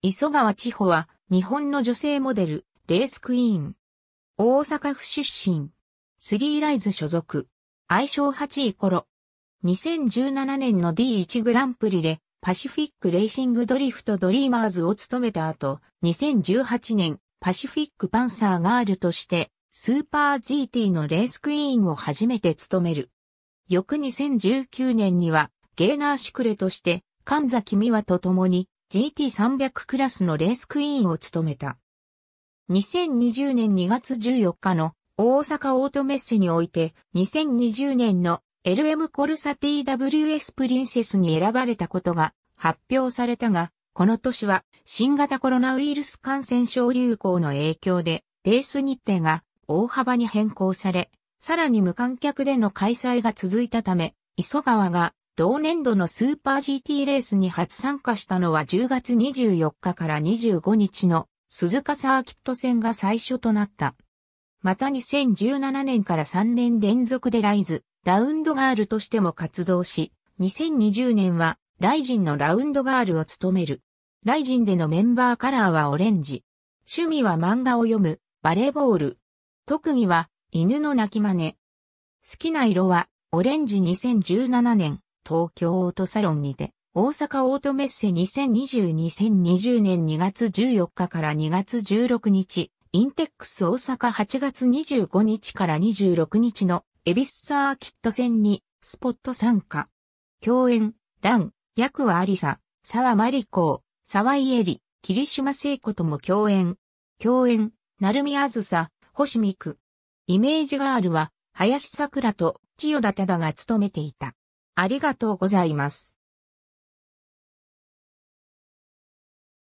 磯川千穂は、日本の女性モデル、レースクイーン。大阪府出身。スリーライズ所属。愛称8位頃。2017年の D1 グランプリで、パシフィックレーシングドリフトドリーマーズを務めた後、2018年、パシフィックパンサーガールとして、スーパー GT のレースクイーンを初めて務める。翌2019年には、ゲーナーシュクレとして、神崎美和と共に、GT300 クラスのレースクイーンを務めた。2020年2月14日の大阪オートメッセにおいて2020年の LM コルサ TWS プリンセスに選ばれたことが発表されたが、この年は新型コロナウイルス感染症流行の影響でレース日程が大幅に変更され、さらに無観客での開催が続いたため、磯川が同年度のスーパー GT レースに初参加したのは10月24日から25日の鈴鹿サーキット戦が最初となった。また2017年から3年連続でライズ、ラウンドガールとしても活動し、2020年はライジンのラウンドガールを務める。ライジンでのメンバーカラーはオレンジ。趣味は漫画を読む、バレーボール。特技は犬の鳴き真似。好きな色はオレンジ2017年東京オートサロンにて、大阪オートメッセ2020-2020年2月14日から2月16日、インテックス大阪8月25日から26日のエビスサーキット戦にスポット参加。共演、ラン、役はアリサ、沢マリコー、沢井エリ、霧島聖子とも共演。共演、鳴海アズサ、星美久。イメージガールは、林桜と千代田忠が務めていた。ありがとうございます。